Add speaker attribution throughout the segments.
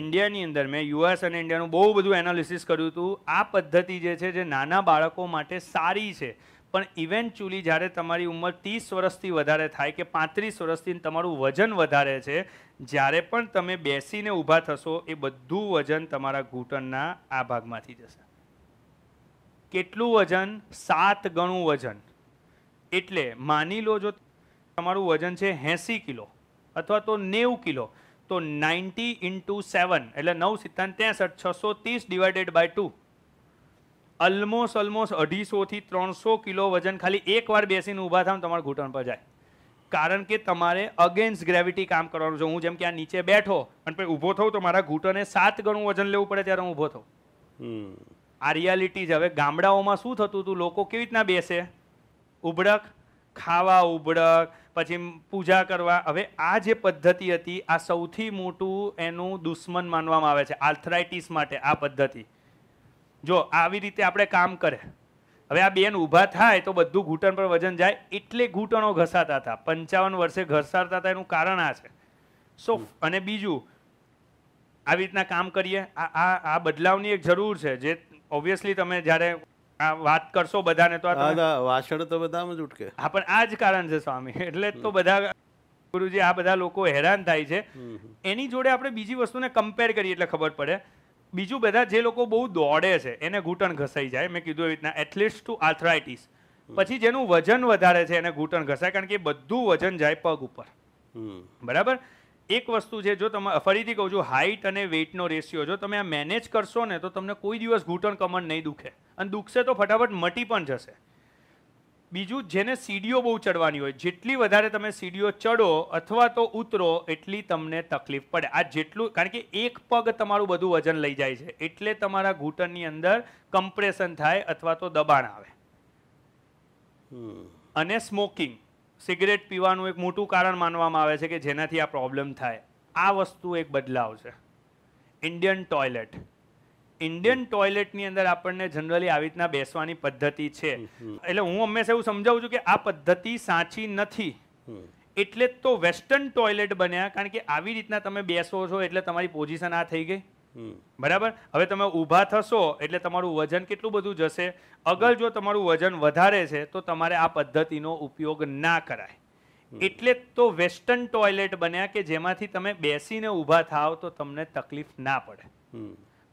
Speaker 1: ઇન્ડિયાની અંદર મેં યુએસ અને ઇન્ડિયાનું બહુ બધું એનાલિસિસ કર્યું હતું આ પદ્ધતિ જે છે જે નાના બાળકો માટે સારી છે પણ ઇવેન્ચ્યુઅલી જ્યારે તમારી ઉંમર ત્રીસ વર્ષથી વધારે થાય કે પાંત્રીસ વર્ષથી તમારું વજન વધારે છે જ્યારે પણ તમે બેસીને ઊભા થશો એ બધું વજન તમારા ઘૂંટણના આ ભાગમાંથી જશે કેટલું વજન સાત ગણું વજન એટલે માની લો જો તમારું વજન છે એંસી કિલો અથવા તો નેવું કિલો તો નાઇન્ટી ઇન્ટુ સેવન એટલે નવ સિત્તાન ત્રેસઠ છસો ત્રીસ divided by two almost almost અઢીસોથી ત્રણસો કિલો વજન ખાલી એકવાર બેસીને ઊભા થાય તમારા ઘૂંટણ પર જાય કારણ કે તમારે અગેન્સ્ટ ગ્રેવિટી કામ કરવાનું છે હું જેમ કે આ નીચે બેઠો અને પછી ઊભો થઉં તો મારા ઘૂંટણે સાત ગણું વજન લેવું પડે ત્યારે હું ઊભો થઉં આ રિયાલિટી જ હવે ગામડાઓમાં શું થતું હતું લોકો કેવી રીતના બેસે ઉભડક ખાવા ઉબડક પછી પૂજા કરવા હવે આ જે પદ્ધતિ હતી આ સૌથી મોટું એનું દુશ્મન માનવામાં આવે છે આર્થરાઇટિસ માટે આ પદ્ધતિ જો આવી રીતે આપણે કામ કરે હવે આ બેન ઊભા થાય તો બધું ઘૂંટણ પર વજન જાય એટલે ઘૂંટણો ઘસાતા હતા પંચાવન વર્ષે ઘસારતા હતા એનું કારણ આ છે સો અને બીજું આવી રીતના કામ કરીએ આ આ બદલાવની એક જરૂર છે જે ઓબ્વિયસલી તમે જ્યારે આ વાત કરશો બધાને તો વાસણ તો બધામાં જ ઉટકે હા પણ આ જ કારણ છે સ્વામી એટલે તો બધા ગુરુજી આ બધા લોકો હેરાન થાય છે એની જોડે આપણે બીજી વસ્તુને કમ્પેર કરીએ એટલે ખબર પડે બીજું બધા જે લોકો બહુ દોડે છે એને ઘૂંટણ ઘસાઈ જાય મેં કીધું એવી રીતના એટલીસ્ટ ટુ આર્થરાઇટીસ પછી જેનું વજન વધારે છે એને ઘૂંટણ ઘસાય કારણ કે બધું વજન જાય પગ ઉપર બરાબર એક વસ્તુ છે જો તમે ફરીથી કહું છું હાઇટ અને વેઇટનો રેશિયો જો તમે આ મેનેજ કરશો ને તો તમને કોઈ દિવસ ઘૂંટણ કમર નહીં દુખે અને દુખશે તો ફટાફટ મટી પણ જશે બીજું જેને સીડીઓ બહુ ચડવાની હોય જેટલી વધારે તમે સીડીઓ ચડો અથવા તો ઉતરો એટલી તમને તકલીફ પડે આ જેટલું કારણ કે એક પગ તમારું બધું વજન લઈ જાય છે એટલે તમારા ઘૂંટણની અંદર કમ્પ્રેશન થાય અથવા તો દબાણ આવે અને સ્મોકિંગ સિગરેટ પીવાનું એક મોટું કારણ માનવામાં આવે છે કે જેનાથી આ પ્રોબ્લેમ થાય આ વસ્તુ એક બદલાવ છે ઇન્ડિયન ટોયલેટ ઇન્ડિયન ટોયલેટની અંદર આપણને જનરલી આવી રીતના બેસવાની પદ્ધતિ છે એટલે હું હંમેશા એવું સમજાવું છું કે આ પદ્ધતિ સાચી નથી એટલે તો વેસ્ટર્ન ટોયલેટ બન્યા કારણ કે આવી રીતના તમે બેસો છો એટલે તમારી પોઝિશન આ થઈ ગઈ બરાબર હવે તમે ઊભા થશો એટલે તમારું વજન કેટલું બધું જશે અગર જો તમારું વજન વધારે છે તો તમારે આ પદ્ધતિનો ઉપયોગ ના કરાય એટલે તો વેસ્ટર્ન ટોયલેટ બન્યા કે જેમાંથી તમે બેસીને ઊભા થાવ તો તમને તકલીફ ના પડે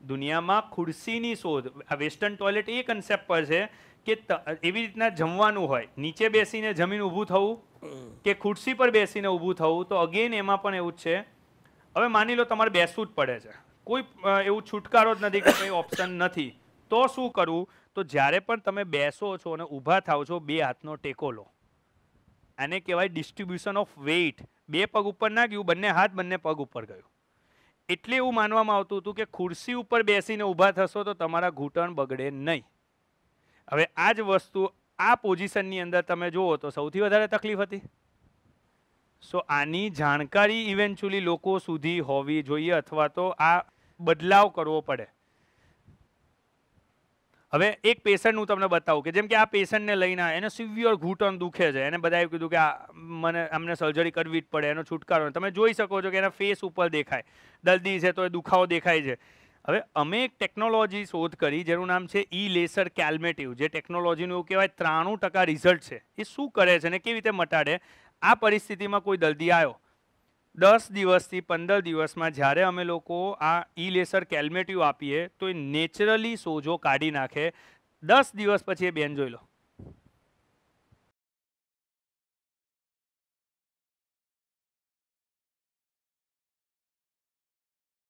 Speaker 1: દુનિયામાં ખુરશીની શોધ વેસ્ટર્ન ટોયલેટ એ કન્સેપ્ટ પર છે કે એવી રીતના જમવાનું હોય નીચે બેસીને જમીન ઊભું થવું કે ખુરશી પર બેસીને ઊભું થવું તો અગેન એમાં પણ એવું જ છે હવે માની લો તમારે બેસવું જ પડે છે કોઈ એવું છુટકારો જ નથી કે કંઈ ઓપ્શન નથી તો શું કરવું તો જ્યારે પણ તમે બેસો છો અને ઊભા થાવ છો બે હાથનો ટેકો લો આને કહેવાય ડિસ્ટ્રીબ્યુશન ઓફ વેઇટ બે પગ ઉપર ના ગયું બંને હાથ બંને પગ ઉપર ગયું એટલે એવું માનવામાં આવતું હતું કે ખુરશી ઉપર બેસીને ઊભા થશો તો તમારા ઘૂંટણ બગડે નહીં હવે આ જ વસ્તુ આ પોઝિશનની અંદર તમે જુઓ તો સૌથી વધારે તકલીફ હતી સો આની જાણકારી ઇવેન્ચ્યુઅલી લોકો સુધી હોવી જોઈએ અથવા તો આ બદલાવ કરવો પડે હવે એક પેશન્ટ હું તમને બતાવું કે જેમ કે આ પેશન્ટને લઈને એને સિવિયર ઘૂંટણ દુખે છે એને બધાએ કીધું કે આ મને અમને સર્જરી કરવી જ પડે એનો છુટકારો તમે જોઈ શકો છો કે એના ફેસ ઉપર દેખાય દર્દી છે તો એ દુખાવો દેખાય છે હવે અમે એક ટેકનોલોજી શોધ કરી જેનું નામ છે ઈ લેસર કેલ્મેટિવ જે ટેકનોલોજીનું એવું કહેવાય ત્રાણું ટકા રિઝલ્ટ છે એ શું કરે છે ને કેવી રીતે મટાડે આ પરિસ્થિતિમાં કોઈ દર્દી આવ્યો દસ દિવસથી પંદર દિવસમાં જ્યારે અમે લોકો આ ઇલેસર લેસર કેલ્મેટ્યુ આપીએ તો એ નેચરલી સોજો કાઢી નાખે દસ દિવસ પછી એ બેન જોઈ લો